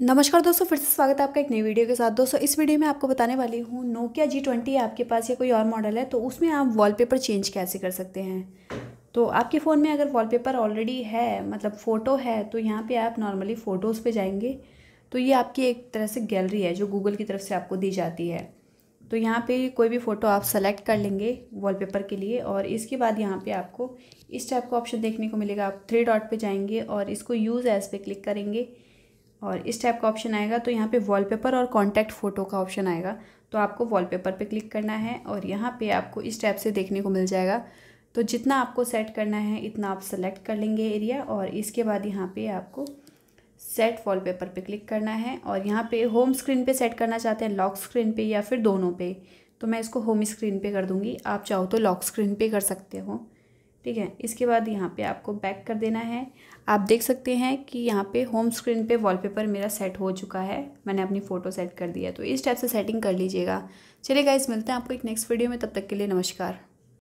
नमस्कार दोस्तों फिर से स्वागत है आपका एक नई वीडियो के साथ दोस्तों इस वीडियो में आपको बताने वाली हूँ नोकिया जी ट्वेंटी आपके पास या कोई और मॉडल है तो उसमें आप वॉलपेपर चेंज कैसे कर सकते हैं तो आपके फ़ोन में अगर वॉलपेपर ऑलरेडी है मतलब फ़ोटो है तो यहाँ पे आप नॉर्मली फ़ोटोज़ पे जाएंगे तो ये आपकी एक तरह से गैलरी है जो गूगल की तरफ से आपको दी जाती है तो यहाँ पर कोई भी फ़ोटो आप सेलेक्ट कर लेंगे वॉल के लिए और इसके बाद यहाँ पर आपको इस टाइप का ऑप्शन देखने को मिलेगा आप थ्री डॉट पर जाएंगे और इसको यूज़ एज पे क्लिक करेंगे और इस टाइप का ऑप्शन आएगा तो यहाँ पे वॉलपेपर और कॉन्टैक्ट फ़ोटो का ऑप्शन आएगा तो आपको वॉलपेपर पे क्लिक करना है और यहाँ पे आपको इस टाइप से देखने को मिल जाएगा तो जितना आपको सेट करना है इतना आप सेलेक्ट कर लेंगे एरिया और इसके बाद यहाँ पे आपको सेट वॉलपेपर पे क्लिक करना है और यहाँ पे होम स्क्रीन पे सेट करना चाहते हैं लॉक स्क्रीन पे या फिर दोनों पे तो मैं इसको होम स्क्रीन पे कर दूँगी आप चाहो तो लॉक स्क्रीन पे कर सकते हो ठीक है इसके बाद यहाँ पे आपको बैक कर देना है आप देख सकते हैं कि यहाँ पे होम स्क्रीन पे वॉलपेपर मेरा सेट हो चुका है मैंने अपनी फ़ोटो सेट कर दिया तो इस टाइप से सेटिंग कर लीजिएगा चलिए गाइज़ मिलते हैं आपको एक नेक्स्ट वीडियो में तब तक के लिए नमस्कार